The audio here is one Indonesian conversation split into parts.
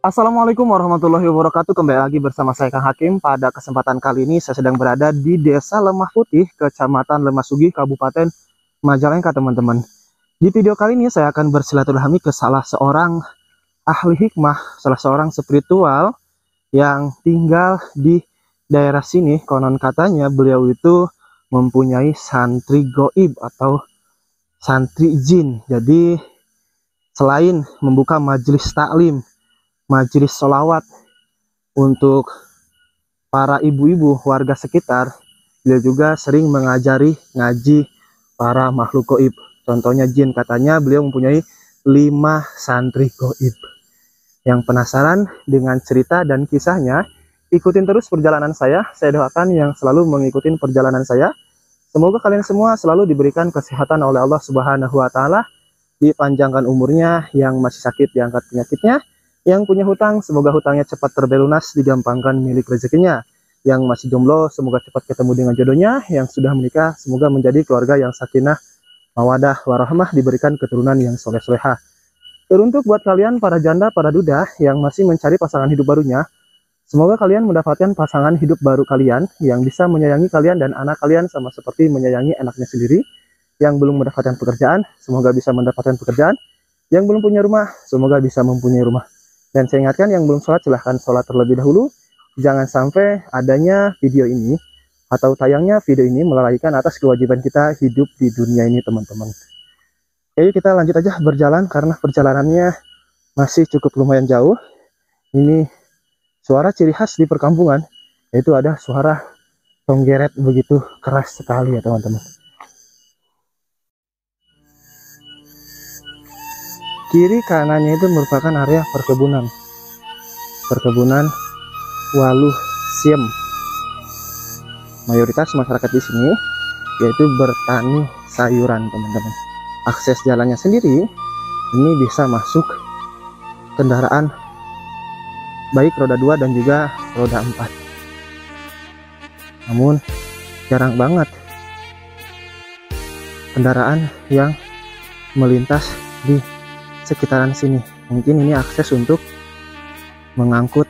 Assalamualaikum warahmatullahi wabarakatuh Kembali lagi bersama saya Kang Hakim Pada kesempatan kali ini saya sedang berada di Desa Lemah Putih Kecamatan Lemah Sugi, Kabupaten Majalengka teman-teman Di video kali ini saya akan bersilaturahmi ke salah seorang ahli hikmah Salah seorang spiritual yang tinggal di daerah sini Konon katanya beliau itu mempunyai santri goib atau santri jin Jadi selain membuka majelis taklim majelis solawat untuk para ibu-ibu warga sekitar. dia juga sering mengajari ngaji para makhluk goib. Contohnya jin, katanya beliau mempunyai lima santri goib. Yang penasaran dengan cerita dan kisahnya, ikutin terus perjalanan saya. Saya doakan yang selalu mengikuti perjalanan saya. Semoga kalian semua selalu diberikan kesehatan oleh Allah Subhanahu wa taala, dipanjangkan umurnya, yang masih sakit diangkat penyakitnya, yang punya hutang, semoga hutangnya cepat terbelunas, digampangkan milik rezekinya. Yang masih jomblo, semoga cepat ketemu dengan jodohnya. Yang sudah menikah, semoga menjadi keluarga yang sakinah, mawadah, warahmah, diberikan keturunan yang soleh-solehah. Teruntuk buat kalian para janda, para duda yang masih mencari pasangan hidup barunya, semoga kalian mendapatkan pasangan hidup baru kalian yang bisa menyayangi kalian dan anak kalian sama seperti menyayangi anaknya sendiri. Yang belum mendapatkan pekerjaan, semoga bisa mendapatkan pekerjaan. Yang belum punya rumah, semoga bisa mempunyai rumah. Dan saya ingatkan yang belum sholat silahkan sholat terlebih dahulu. Jangan sampai adanya video ini atau tayangnya video ini melalaikan atas kewajiban kita hidup di dunia ini teman-teman. Jadi kita lanjut aja berjalan karena perjalanannya masih cukup lumayan jauh. Ini suara ciri khas di perkampungan yaitu ada suara tonggeret begitu keras sekali ya teman-teman. kiri kanannya itu merupakan area perkebunan perkebunan Waluh Siem mayoritas masyarakat di sini yaitu bertani sayuran teman-teman akses jalannya sendiri ini bisa masuk kendaraan baik roda 2 dan juga roda 4 namun jarang banget kendaraan yang melintas di sekitaran sini mungkin ini akses untuk mengangkut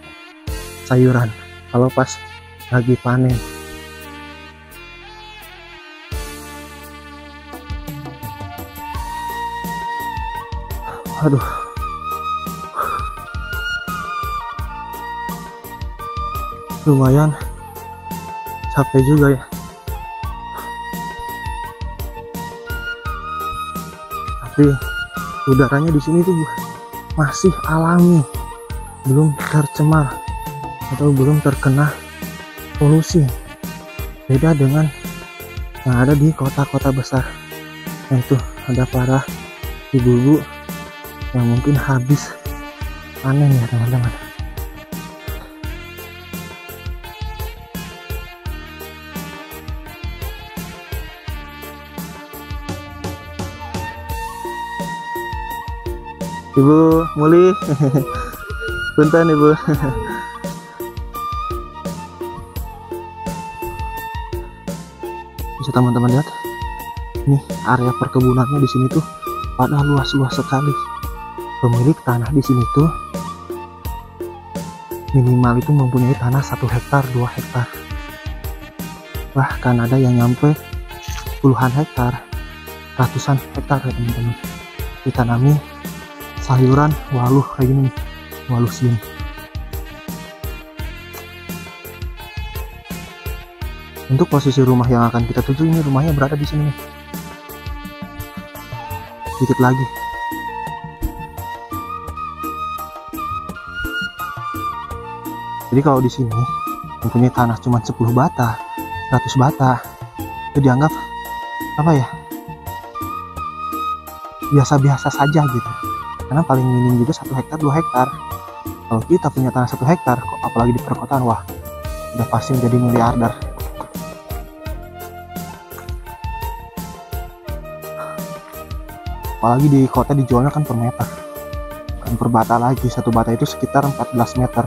sayuran kalau pas lagi panen aduh lumayan capek juga ya tapi udaranya di sini tuh masih alami belum tercemar atau belum terkena polusi beda dengan yang ada di kota-kota besar yaitu ada para ibu-ibu yang mungkin habis panen ya teman-teman Ibu Muli. Punten Ibu. Bisa teman-teman lihat. Nih, area perkebunannya di sini tuh padahal luas-luas sekali. Pemilik tanah di sini tuh minimal itu mempunyai tanah satu hektar, dua hektar. Wah, kan ada yang nyampe puluhan hektar, ratusan hektar ya teman-teman. Ditanami sayuran waluh kayak gini waluh sini untuk posisi rumah yang akan kita tuju ini rumahnya berada di sini nih sedikit lagi jadi kalau di sini mempunyai tanah cuma 10 bata 100 bata itu dianggap apa ya biasa-biasa saja gitu karena paling minim juga satu hektar dua hektar kalau kita punya tanah satu hektar apalagi di perkotaan wah udah pasti menjadi miliarder apalagi di kota dijualnya kan per meter kan per bata lagi satu bata itu sekitar 14 meter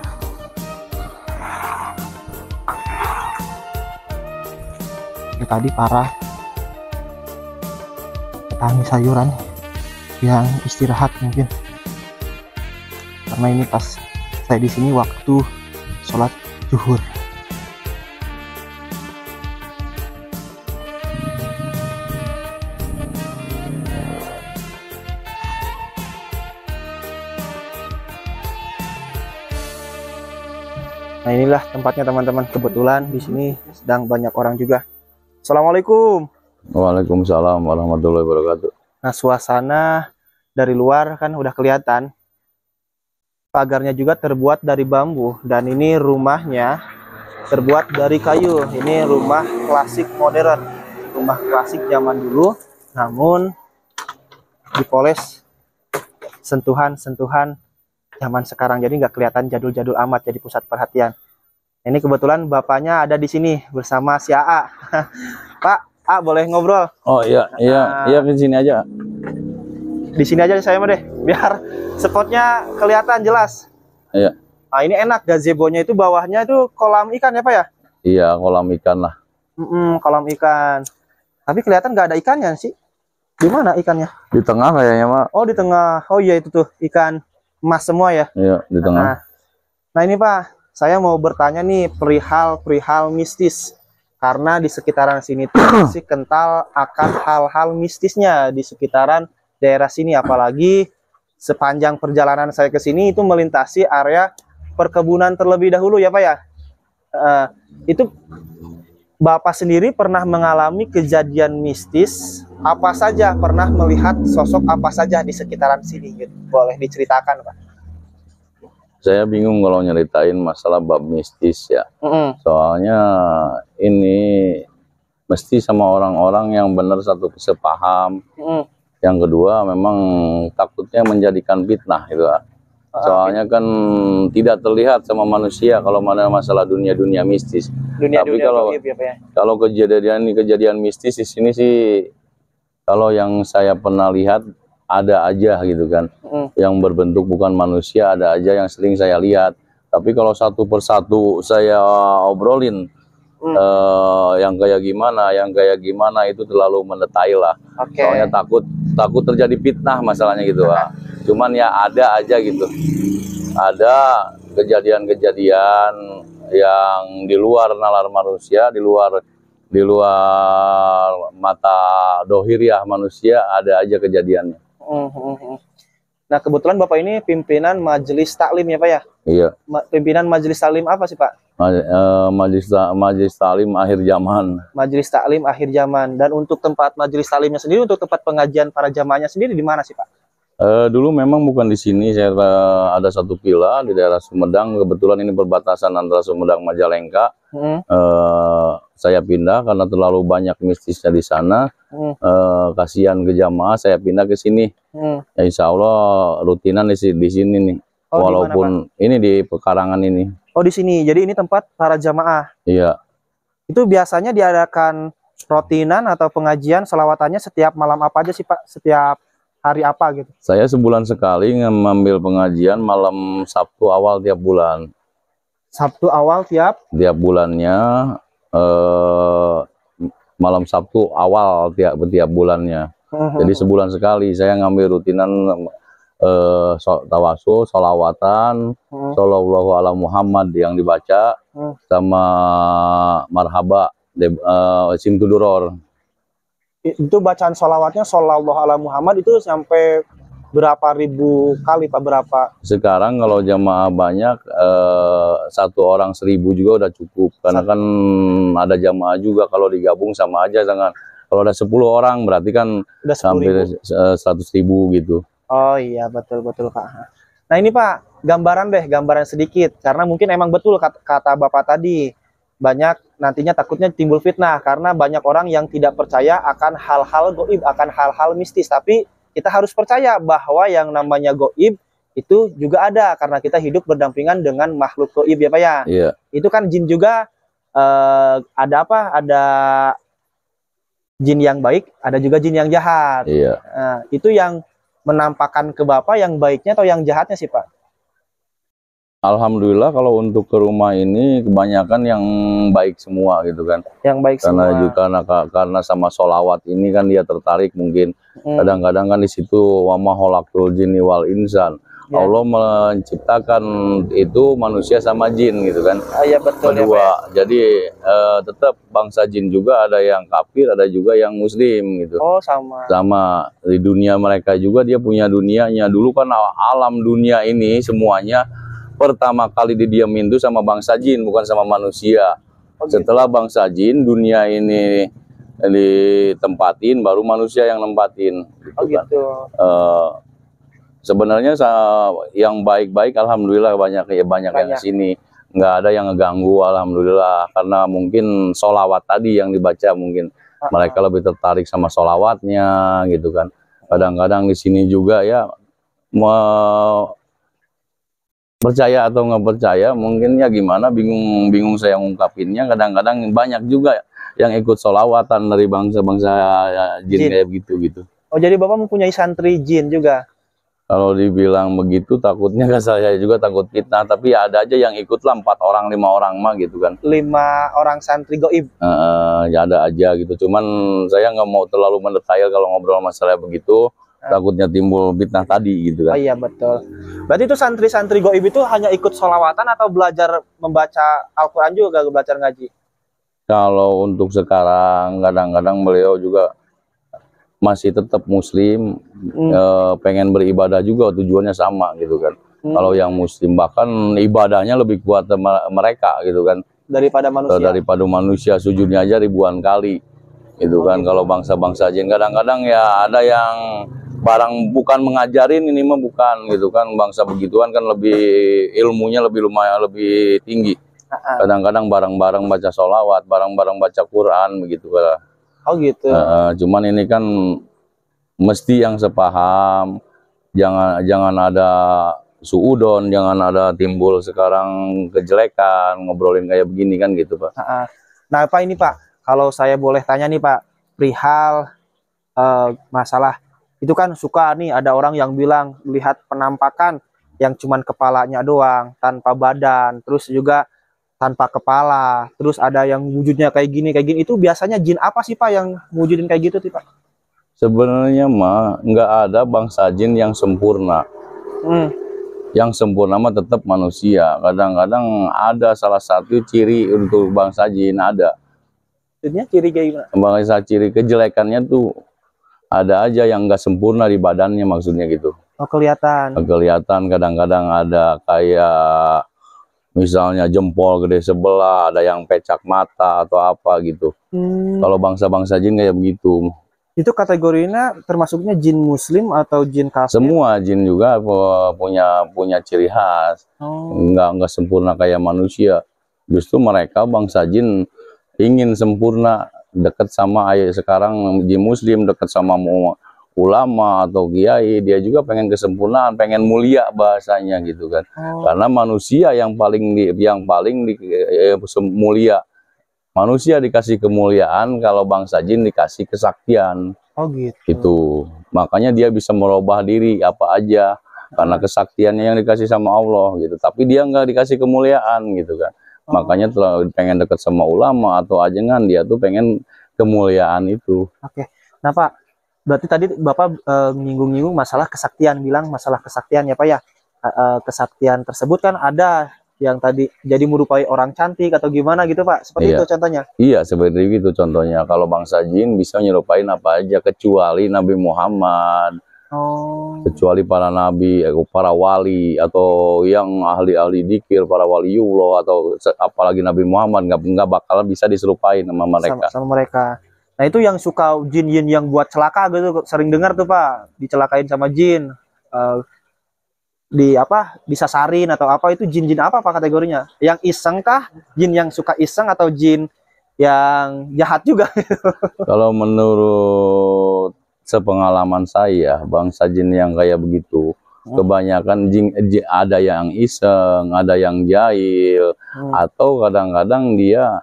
ya, tadi para petani sayuran yang istirahat mungkin karena ini pas saya di sini waktu sholat zuhur Nah inilah tempatnya teman-teman. Kebetulan di sini sedang banyak orang juga. Assalamualaikum. Waalaikumsalam warahmatullahi wabarakatuh. Nah, suasana dari luar kan udah kelihatan. Pagarnya juga terbuat dari bambu dan ini rumahnya terbuat dari kayu. Ini rumah klasik modern, rumah klasik zaman dulu namun dipoles sentuhan-sentuhan zaman sekarang jadi nggak kelihatan jadul-jadul amat jadi pusat perhatian. Ini kebetulan bapaknya ada di sini bersama si AA. Pak, Ah, boleh ngobrol? Oh iya, iya, nah, iya di sini aja. Di sini aja saya mah deh, biar spotnya kelihatan jelas. Iya. Nah, ini enak gazebonya itu bawahnya itu kolam ikan ya, Pak ya? Iya, kolam ikan lah. Mm -mm, kolam ikan. Tapi kelihatan nggak ada ikannya sih. Di mana ikannya? Di tengah kayaknya, Pak. Oh, di tengah. Oh iya itu tuh, ikan emas semua ya? Iya, di tengah. Nah, nah ini Pak, saya mau bertanya nih perihal-perihal mistis karena di sekitaran sini tuh masih kental akan hal-hal mistisnya di sekitaran daerah sini apalagi sepanjang perjalanan saya ke sini itu melintasi area perkebunan terlebih dahulu ya Pak ya. Uh, itu Bapak sendiri pernah mengalami kejadian mistis apa saja, pernah melihat sosok apa saja di sekitaran sini gitu. Boleh diceritakan Pak? saya bingung kalau nyeritain masalah bab mistis ya. Mm. Soalnya ini mesti sama orang-orang yang benar satu kesepaham, Mm. Yang kedua memang takutnya menjadikan fitnah itu, ah, Soalnya kan tidak terlihat sama manusia kalau mana masalah dunia-dunia mistis. Dunia, -dunia Tapi kalau ya. kalau kejadian kejadian mistis di sini sih kalau yang saya pernah lihat ada aja gitu kan mm. yang berbentuk bukan manusia ada aja yang sering saya lihat tapi kalau satu persatu saya obrolin mm. uh, yang kayak gimana yang kayak gimana itu terlalu mendetail lah okay. soalnya takut takut terjadi fitnah masalahnya gitu lah cuman ya ada aja gitu ada kejadian-kejadian yang di luar nalar manusia, di luar di luar mata dohiriah manusia ada aja kejadiannya. Hmm, hmm, hmm, Nah kebetulan bapak ini pimpinan majelis taklim ya pak ya? Iya. Ma pimpinan majelis taklim apa sih pak? Maj uh, eh, majelis ta majelis taklim akhir zaman. Majelis taklim akhir zaman dan untuk tempat majelis taklimnya sendiri untuk tempat pengajian para jamaahnya sendiri di mana sih pak? E, dulu memang bukan di sini, saya eh, ada satu villa di daerah Sumedang. Kebetulan ini perbatasan antara Sumedang Majalengka. Hmm. E, saya pindah karena terlalu banyak mistisnya di sana. Hmm. E, kasihan ke jamaah, saya pindah ke sini. Hmm. Ya, insya Allah rutinan di, di sini nih. Oh, Walaupun dimana, ini di pekarangan ini. Oh di sini, jadi ini tempat para jamaah. Iya. Itu biasanya diadakan rutinan atau pengajian selawatannya setiap malam apa aja sih Pak? Setiap hari apa gitu? Saya sebulan sekali ngambil pengajian malam Sabtu awal tiap bulan. Sabtu awal tiap? Tiap bulannya eh, malam Sabtu awal tiap tiap bulannya. Uh-huh. Jadi sebulan sekali saya ngambil rutinan eh, so, tawasul, solawatan, uhum. sallallahu ala Muhammad yang dibaca uh-huh. sama marhaba de, eh, simtuduror itu bacaan sholawatnya sholawat ala Muhammad itu sampai berapa ribu kali Pak berapa? Sekarang kalau jamaah banyak eh, satu orang seribu juga udah cukup karena satu. kan ada jamaah juga kalau digabung sama aja dengan kalau ada sepuluh orang berarti kan udah sampai eh, seratus ribu. ribu gitu. Oh iya betul betul Pak. Nah ini Pak gambaran deh gambaran sedikit karena mungkin emang betul kata, kata Bapak tadi banyak nantinya takutnya timbul fitnah karena banyak orang yang tidak percaya akan hal-hal goib, akan hal-hal mistis. Tapi kita harus percaya bahwa yang namanya goib itu juga ada karena kita hidup berdampingan dengan makhluk goib ya Pak ya. Iya. Itu kan jin juga eh, ada apa? Ada jin yang baik, ada juga jin yang jahat. Iya. Nah, itu yang menampakkan ke Bapak yang baiknya atau yang jahatnya sih Pak? Alhamdulillah kalau untuk ke rumah ini kebanyakan yang baik semua gitu kan. Yang baik karena semua. Juga, karena juga karena sama solawat ini kan dia tertarik mungkin. Hmm. Kadang-kadang hmm. kan di situ wama holakul jinni wal insan. Ya. Allah menciptakan itu manusia sama jin gitu kan. Ah, iya, ya betul Kedua, ya, jadi eh, tetap bangsa jin juga ada yang kafir, ada juga yang muslim gitu. Oh, sama. Sama di dunia mereka juga dia punya dunianya. Dulu kan alam dunia ini semuanya pertama kali didiamin itu sama bangsa jin bukan sama manusia okay. Oh, gitu. setelah bangsa jin dunia ini ditempatin baru manusia yang nempatin gitu oh, gitu. Kan. sebenarnya yang baik-baik alhamdulillah banyak ya banyak, banyak. yang sini nggak ada yang ngeganggu alhamdulillah karena mungkin solawat tadi yang dibaca mungkin uh ah, -huh. mereka ah. lebih tertarik sama solawatnya gitu kan kadang-kadang di sini juga ya mau percaya atau nggak percaya mungkin ya gimana bingung bingung saya ngungkapinnya kadang-kadang banyak juga yang ikut solawatan dari bangsa-bangsa ya, ya, jin, jin kayak gitu gitu oh jadi bapak mempunyai santri jin juga kalau dibilang begitu takutnya nggak saya juga takut fitnah tapi ya ada aja yang ikut lah empat orang lima orang mah gitu kan lima orang santri goib uh, ya ada aja gitu cuman saya nggak mau terlalu mendetail kalau ngobrol masalah begitu Ah. takutnya timbul fitnah tadi gitu kan. Oh iya betul. Berarti itu santri-santri goib itu hanya ikut solawatan atau belajar membaca Al-Quran juga belajar ngaji? Kalau untuk sekarang kadang-kadang beliau juga masih tetap muslim, hmm. e, pengen beribadah juga tujuannya sama gitu kan. Hmm. Kalau yang muslim bahkan ibadahnya lebih kuat mereka gitu kan. Daripada eh, manusia. Daripada manusia sujudnya aja ribuan kali gitu kan. Oh, gitu. Kalau bangsa-bangsa jin kadang-kadang ya ada yang barang bukan mengajarin ini mah bukan gitu kan bangsa begituan kan lebih ilmunya lebih lumayan lebih tinggi ah, ah. kadang-kadang barang-barang baca sholawat barang-barang baca Quran begitu lah kan. oh gitu uh, cuman ini kan mesti yang sepaham jangan jangan ada suudon jangan ada timbul sekarang kejelekan ngobrolin kayak begini kan gitu pak nah pak ini pak kalau saya boleh tanya nih pak perihal uh, masalah itu kan suka nih ada orang yang bilang lihat penampakan yang cuman kepalanya doang tanpa badan terus juga tanpa kepala terus ada yang wujudnya kayak gini kayak gini itu biasanya jin apa sih pak yang wujudin kayak gitu sih pak sebenarnya mah nggak ada bangsa jin yang sempurna hmm. yang sempurna mah tetap manusia kadang-kadang ada salah satu ciri untuk bangsa jin ada ciri kayak gimana bangsa ciri kejelekannya tuh ada aja yang nggak sempurna di badannya maksudnya gitu. Oh kelihatan. Kelihatan kadang-kadang ada kayak misalnya jempol gede sebelah, ada yang pecak mata atau apa gitu. Hmm. Kalau bangsa-bangsa jin kayak begitu. Itu kategorinya termasuknya jin muslim atau jin kafir? Semua jin juga punya punya ciri khas. Oh. nggak nggak sempurna kayak manusia. Justru mereka bangsa jin ingin sempurna dekat sama ayah sekarang di muslim dekat sama ulama atau kiai dia juga pengen kesempurnaan pengen mulia bahasanya gitu kan oh. karena manusia yang paling di, yang paling di, eh, mulia manusia dikasih kemuliaan kalau bangsa jin dikasih kesaktian oh gitu itu makanya dia bisa merubah diri apa aja karena ah. kesaktiannya yang dikasih sama Allah gitu tapi dia nggak dikasih kemuliaan gitu kan Oh. makanya terlalu pengen dekat sama ulama atau ajengan dia tuh pengen kemuliaan itu oke okay. nah pak berarti tadi bapak eh, menyinggung-nyinggung masalah kesaktian bilang masalah kesaktian ya pak ya e, kesaktian tersebut kan ada yang tadi jadi merupai orang cantik atau gimana gitu pak seperti iya. itu contohnya iya seperti itu contohnya kalau bangsa jin bisa nyerupain apa aja kecuali Nabi Muhammad Oh. Kecuali para nabi, eh, para wali atau yang ahli-ahli dikir, para wali waliullah atau apalagi Nabi Muhammad nggak nggak bakal bisa diserupain sama mereka. Sama, sama mereka. Nah itu yang suka jin-jin yang buat celaka gitu, sering dengar tuh pak, dicelakain sama jin, uh, di apa, bisa disasarin atau apa itu jin-jin apa pak kategorinya? Yang iseng kah? Jin yang suka iseng atau jin yang jahat juga? Kalau menurut sepengalaman saya bangsa jin yang kayak begitu hmm. kebanyakan jin, jin ada yang iseng ada yang jahil hmm. atau kadang-kadang dia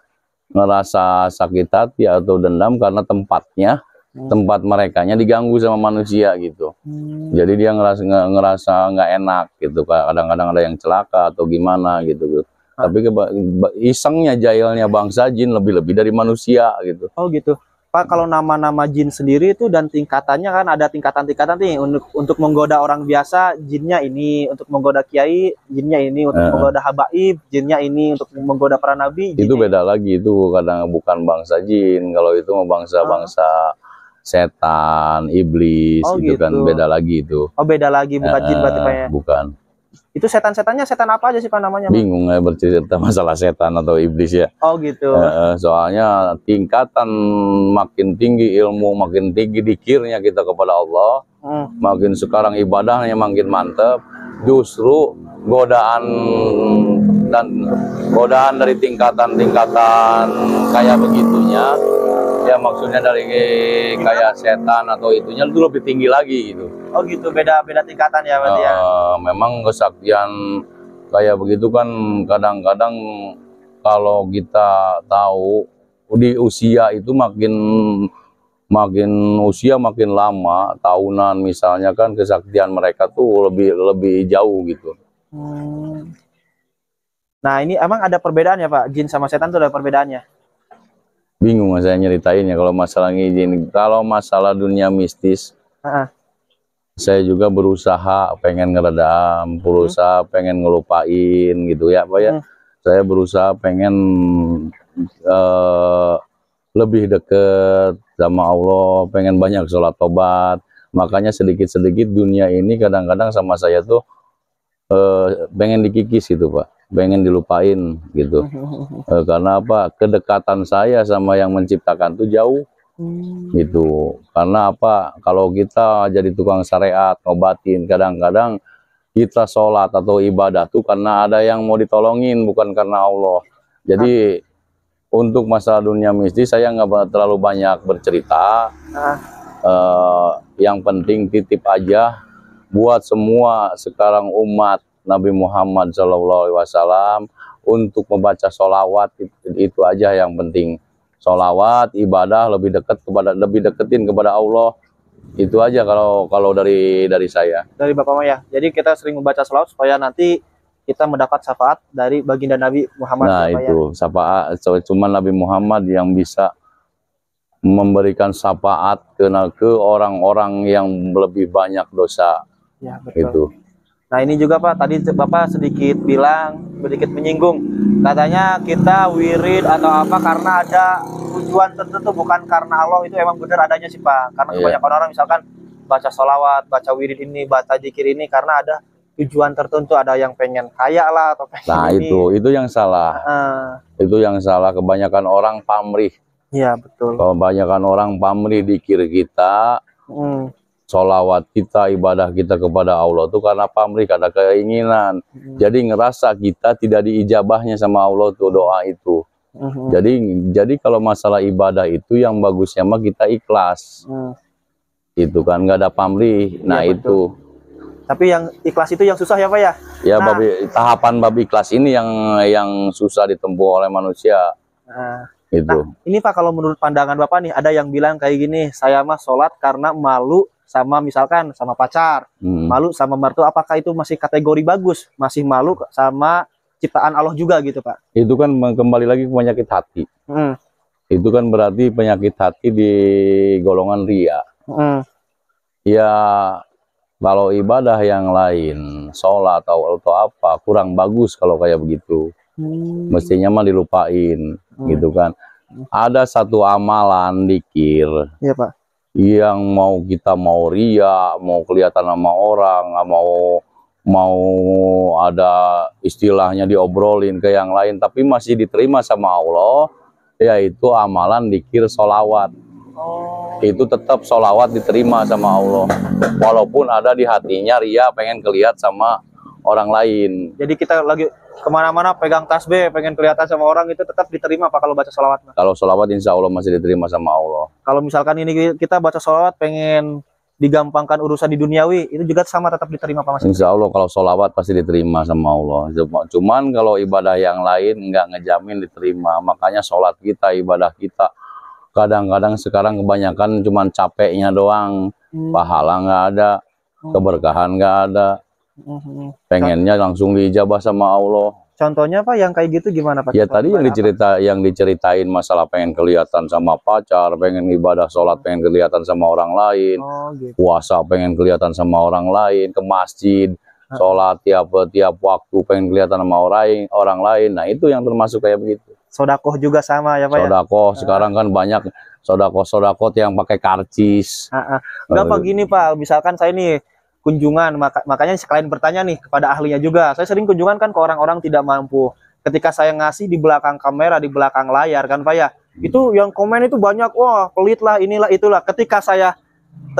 ngerasa sakit hati atau dendam karena tempatnya hmm. tempat mereka nya diganggu sama manusia gitu hmm. jadi dia ngerasa ngerasa enak gitu kadang-kadang ada yang celaka atau gimana gitu, gitu ah. tapi isengnya jahilnya bangsa jin lebih-lebih dari manusia gitu. Oh gitu. Pak kalau nama-nama jin sendiri itu dan tingkatannya kan ada tingkatan-tingkatan nih untuk untuk menggoda orang biasa jinnya ini untuk menggoda kiai jinnya ini untuk uh. menggoda habaib jinnya ini untuk menggoda para nabi itu beda lagi itu kadang bukan bangsa jin kalau itu mau bangsa-bangsa ah. uh. setan iblis oh, itu kan gitu. kan beda lagi itu oh beda lagi bukan uh, jin berarti Pak ya bukan itu setan-setannya setan apa aja sih Pak namanya? Bingung ya bercerita masalah setan atau iblis ya. Oh gitu. E, soalnya tingkatan makin tinggi ilmu, makin tinggi dikirnya kita kepada Allah, hmm. makin sekarang ibadahnya makin mantep justru godaan dan godaan dari tingkatan-tingkatan kayak begitunya ya maksudnya dari kayak setan atau itunya itu lebih tinggi lagi gitu oh gitu beda beda tingkatan ya berarti uh, ya eh, memang kesaktian kayak begitu kan kadang-kadang kalau kita tahu di usia itu makin makin usia makin lama tahunan misalnya kan kesaktian mereka tuh lebih lebih jauh gitu hmm. nah ini emang ada perbedaan ya pak jin sama setan tuh ada perbedaannya bingung saya nyeritainnya kalau masalah ngizin kalau masalah dunia mistis uh -uh. saya juga berusaha pengen ngeredam berusaha uh hmm. -huh. pengen ngelupain gitu ya pak ya uh hmm. -huh. saya berusaha pengen uh, lebih deket sama Allah pengen banyak sholat tobat makanya sedikit-sedikit dunia ini kadang-kadang sama saya tuh uh, pengen dikikis gitu pak pengen dilupain gitu e, karena apa kedekatan saya sama yang menciptakan tuh jauh hmm. gitu karena apa kalau kita jadi tukang syariat ngobatin kadang-kadang kita sholat atau ibadah tuh karena ada yang mau ditolongin bukan karena Allah jadi ah. untuk masalah dunia mistis saya nggak terlalu banyak bercerita ah. e, yang penting titip aja buat semua sekarang umat Nabi Muhammad SAW untuk membaca solawat itu, aja yang penting solawat ibadah lebih dekat kepada lebih deketin kepada Allah itu aja kalau kalau dari dari saya dari Bapak Maya jadi kita sering membaca solawat supaya nanti kita mendapat syafaat dari baginda Nabi Muhammad nah Bapak itu syafaat cuma Nabi Muhammad yang bisa memberikan syafaat ke ke orang-orang yang lebih banyak dosa ya, betul. itu Nah ini juga Pak, tadi Bapak sedikit bilang, sedikit menyinggung, katanya kita wirid atau apa karena ada tujuan tertentu bukan karena Allah itu emang benar adanya sih Pak. Karena yeah. kebanyakan orang misalkan baca sholawat, baca wirid ini, baca jikir ini karena ada tujuan tertentu ada yang pengen kaya lah atau pengen nah ini. itu itu yang salah uh. itu yang salah kebanyakan orang pamrih yeah, betul kebanyakan orang pamrih dikir kita hmm sholawat kita, ibadah kita kepada Allah itu karena pamrih, karena keinginan. Mm -hmm. Jadi ngerasa kita tidak diijabahnya sama Allah tuh doa itu. Mm -hmm. Jadi jadi kalau masalah ibadah itu yang bagusnya mah kita ikhlas. Mm. Itu kan nggak ada pamrih. Iya, nah, ya, itu. Tapi yang ikhlas itu yang susah ya, Pak ya? Ya, nah. babi, tahapan babi ikhlas ini yang yang susah ditempuh oleh manusia. Nah. Itu. Nah, ini Pak kalau menurut pandangan Bapak nih ada yang bilang kayak gini, saya mah sholat karena malu sama misalkan sama pacar, hmm. malu sama mertua apakah itu masih kategori bagus? Masih malu sama ciptaan Allah juga gitu, Pak. Itu kan kembali lagi ke penyakit hati. Hmm. Itu kan berarti penyakit hati di golongan ria. Hmm. Ya kalau ibadah yang lain, sholat atau atau apa kurang bagus kalau kayak begitu. Hmm. Mestinya mah dilupain hmm. gitu kan. Ada satu amalan dikir. Iya, Pak yang mau kita mau ria, mau kelihatan sama orang, mau mau ada istilahnya diobrolin ke yang lain, tapi masih diterima sama Allah, yaitu amalan dikir solawat. Oh. Itu tetap solawat diterima sama Allah, walaupun ada di hatinya ria pengen kelihatan sama orang lain. Jadi kita lagi kemana-mana pegang tasbih pengen kelihatan sama orang itu tetap diterima pak kalau baca sholawat kalau sholawat insya Allah masih diterima sama Allah kalau misalkan ini kita baca sholawat pengen digampangkan urusan di duniawi itu juga sama tetap diterima pak mas insya Allah kalau sholawat pasti diterima sama Allah cuman kalau ibadah yang lain nggak ngejamin diterima makanya sholat kita ibadah kita kadang-kadang sekarang kebanyakan cuman capeknya doang hmm. pahala nggak ada hmm. keberkahan nggak ada Mm-hmm. pengennya langsung dijabah sama Allah contohnya apa yang kayak gitu gimana pak ya Contoh tadi yang dicerita apa? yang diceritain masalah pengen kelihatan sama pacar pengen ibadah sholat pengen kelihatan sama orang lain oh, gitu. puasa pengen kelihatan sama orang lain ke masjid sholat tiap tiap waktu pengen kelihatan sama orang orang lain nah itu yang termasuk kayak begitu sodakoh juga sama ya pak ya? sodakoh ya? sekarang kan banyak sodakoh sodakoh yang pakai karcis nggak pak gini pak misalkan saya nih kunjungan maka, makanya sekalian bertanya nih kepada ahlinya juga saya sering kunjungan kan ke orang-orang tidak mampu ketika saya ngasih di belakang kamera di belakang layar kan Pak ya itu yang komen itu banyak wah pelit lah inilah itulah ketika saya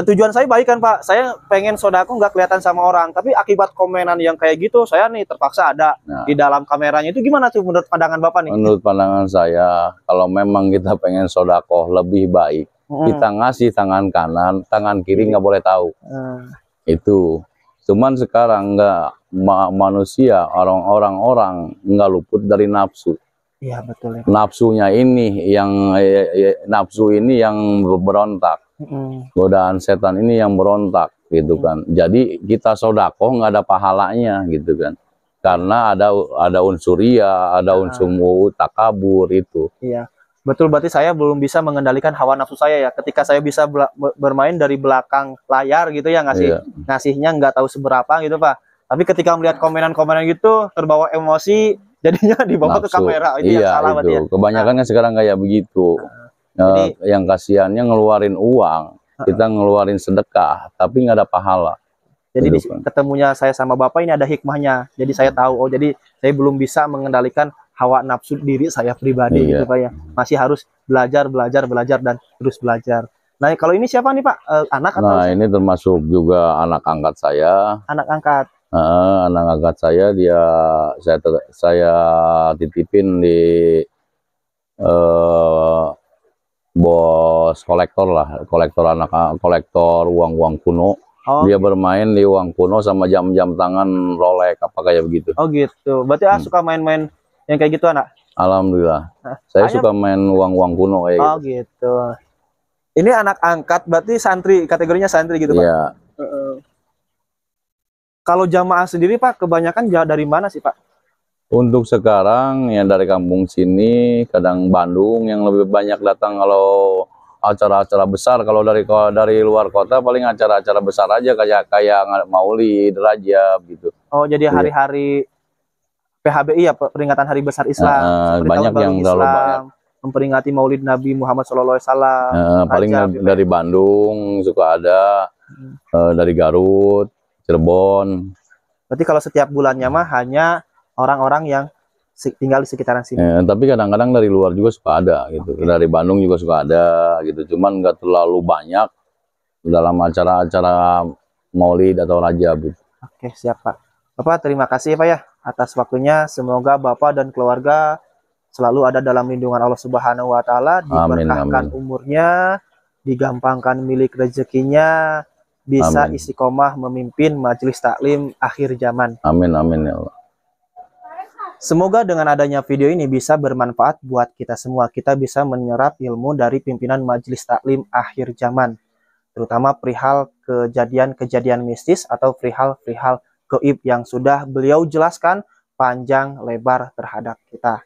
tujuan saya baik kan Pak saya pengen sodaku nggak kelihatan sama orang tapi akibat komenan yang kayak gitu saya nih terpaksa ada nah. di dalam kameranya itu gimana sih menurut pandangan Bapak nih menurut pandangan saya kalau memang kita pengen sodako lebih baik kita ngasih tangan kanan, tangan kiri nggak boleh tahu. Hmm itu cuman sekarang enggak ma manusia orang-orang orang enggak luput dari nafsu Iya betul ya. Nafsunya ini yang eh, eh, eh, nafsu ini yang berontak. Mm. Godaan setan ini yang berontak gitu mm. kan. Jadi kita sodako nggak ada pahalanya gitu kan. Karena ada ada unsur iya ada iya. unsur takabur itu. Iya. Betul, berarti saya belum bisa mengendalikan hawa nafsu saya ya. Ketika saya bisa bermain dari belakang layar gitu ya, ngasih iya. ngasihnya nggak tahu seberapa gitu pak. Tapi ketika melihat komenan-komenan gitu terbawa emosi, jadinya dibawa nafsu. ke kamera itu iya, yang salah itu. ya. Kebanyakan kan nah. sekarang kayak begitu. Nah, uh, jadi, yang kasihannya ngeluarin uang, uh, kita ngeluarin sedekah, tapi nggak ada pahala. Jadi di, ketemunya saya sama bapak ini ada hikmahnya. Jadi saya tahu. Oh jadi saya belum bisa mengendalikan hawa nafsu diri saya pribadi iya. gitu Pak ya. Masih harus belajar, belajar, belajar dan terus belajar. Nah, kalau ini siapa nih Pak? Eh, anak atau Nah, ini termasuk juga anak angkat saya. Anak angkat. Uh, anak angkat saya dia saya saya titipin di uh, bos kolektor lah, kolektor anak kolektor uang-uang kuno. Oh. Dia bermain di uang kuno sama jam-jam tangan Rolex apa kayak begitu. Oh gitu. Berarti ah hmm. suka main-main yang kayak gitu anak? Alhamdulillah. Hah? saya suka main uang-uang kuno kayak oh, gitu. gitu. Ini anak angkat berarti santri, kategorinya santri gitu, Pak. Iya. Uh -uh. Kalau jamaah sendiri, Pak, kebanyakan dari mana sih, Pak? Untuk sekarang yang dari kampung sini, kadang Bandung yang lebih banyak datang kalau acara-acara besar. Kalau dari dari luar kota paling acara-acara besar aja kayak kayak Maulid, Rajab gitu. Oh, jadi iya. hari-hari PHBI ya peringatan Hari Besar Islam, uh, banyak yang ya. Islam, banyak. memperingati Maulid Nabi Muhammad SAW. Uh, paling Raja, dari ya. Bandung suka ada, hmm. uh, dari Garut, Cirebon. Berarti kalau setiap bulannya mah hanya orang-orang yang tinggal di sekitaran sini. Eh, tapi kadang-kadang dari luar juga suka ada gitu, okay. dari Bandung juga suka ada gitu, cuman nggak terlalu banyak dalam acara-acara Maulid atau Raja gitu. Oke, okay, siap Bapak terima kasih Pak ya atas waktunya. Semoga Bapak dan keluarga selalu ada dalam lindungan Allah Subhanahu wa taala, diberkahkan umurnya, digampangkan milik rezekinya, bisa amin. istiqomah memimpin majelis taklim akhir zaman. Amin amin ya Allah. Semoga dengan adanya video ini bisa bermanfaat buat kita semua. Kita bisa menyerap ilmu dari pimpinan majelis taklim akhir zaman, terutama perihal kejadian-kejadian mistis atau perihal-perihal goib yang sudah beliau jelaskan panjang lebar terhadap kita.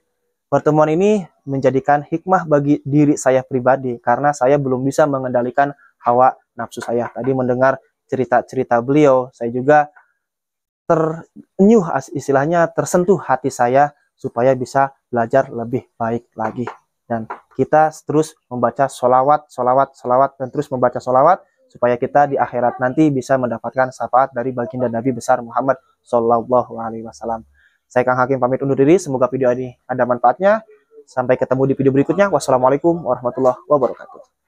Pertemuan ini menjadikan hikmah bagi diri saya pribadi karena saya belum bisa mengendalikan hawa nafsu saya. Tadi mendengar cerita-cerita beliau, saya juga terenyuh istilahnya tersentuh hati saya supaya bisa belajar lebih baik lagi. Dan kita terus membaca solawat, solawat, solawat, dan terus membaca solawat supaya kita di akhirat nanti bisa mendapatkan syafaat dari baginda Nabi besar Muhammad Shallallahu Alaihi Wasallam. Saya Kang Hakim pamit undur diri. Semoga video ini ada manfaatnya. Sampai ketemu di video berikutnya. Wassalamualaikum warahmatullahi wabarakatuh.